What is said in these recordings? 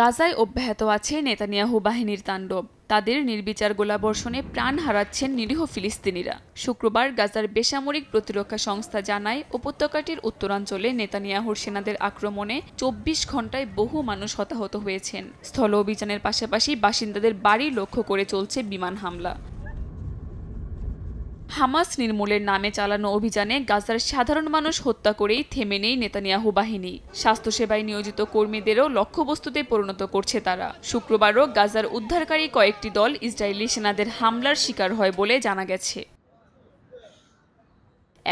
গাজায় অব্যাহত আছে নেতানিয়াহু বাহিনীর তাণ্ডব তাদের নির্বিচার গোলাবর্ষণে প্রাণ হারাচ্ছেন নিরীহ ফিলিস্তিনিরা শুক্রবার গাজার বেসামরিক প্রতিরক্ষা সংস্থা জানায় উপত্যকাটির উত্তরাঞ্চলে নেতানিয়াহুর সেনাদের আক্রমণে চব্বিশ ঘন্টায় বহু মানুষ হতাহত হয়েছেন স্থল অভিযানের পাশাপাশি বাসিন্দাদের বাড়ি লক্ষ্য করে চলছে বিমান হামলা হামাস নির্মূলের নামে চালানো অভিযানে গাজার সাধারণ মানুষ হত্যা করেই থেমে নেই নেতানিয়াহু বাহিনী স্বাস্থ্যসেবায় নিয়োজিত কর্মীদেরও লক্ষ্যবস্তুতে পরিণত করছে তারা শুক্রবারও গাজার উদ্ধারকারী কয়েকটি দল ইসরায়েলি সেনাদের হামলার শিকার হয় বলে জানা গেছে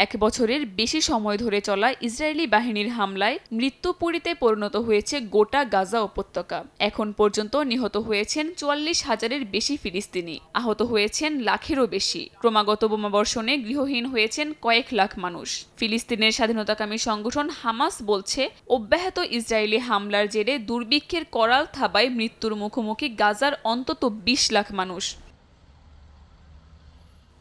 এক বছরের বেশি সময় ধরে চলা ইসরায়েলি বাহিনীর হামলায় মৃত্যুপুরীতে পরিণত হয়েছে গোটা গাজা উপত্যকা এখন পর্যন্ত নিহত হয়েছেন চুয়াল্লিশ হাজারের বেশি ফিলিস্তিনি আহত হয়েছেন লাখেরও বেশি ক্রমাগত বোমাবর্ষণে গৃহহীন হয়েছেন কয়েক লাখ মানুষ ফিলিস্তিনের স্বাধীনতাকামী সংগঠন হামাস বলছে অব্যাহত ইসরায়েলি হামলার জেরে দুর্ভিক্ষের করাল থাবায় মৃত্যুর মুখোমুখি গাজার অন্তত বিশ লাখ মানুষ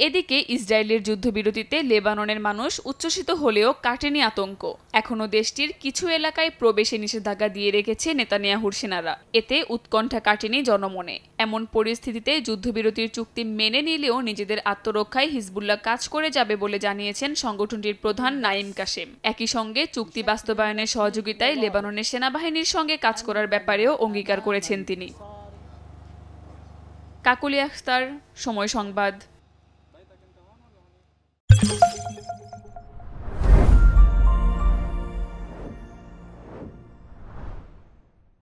এদিকে ইসরায়েলের যুদ্ধবিরতিতে লেবাননের মানুষ উচ্ছ্বসিত হলেও কাটেনি আতঙ্ক এখনও দেশটির কিছু এলাকায় প্রবেশে নিষেধাজ্ঞা দিয়ে রেখেছে নেতানিয়াহুর সেনারা এতে উৎকণ্ঠা কাটেনি জনমনে এমন পরিস্থিতিতে যুদ্ধবিরতির চুক্তি মেনে নিলেও নিজেদের আত্মরক্ষায় হিজবুল্লাহ কাজ করে যাবে বলে জানিয়েছেন সংগঠনটির প্রধান নাইম কাশেম একই সঙ্গে চুক্তি বাস্তবায়নের সহযোগিতায় লেবাননের সেনাবাহিনীর সঙ্গে কাজ করার ব্যাপারেও অঙ্গীকার করেছেন তিনি কাকুলি আখতার সময় সংবাদ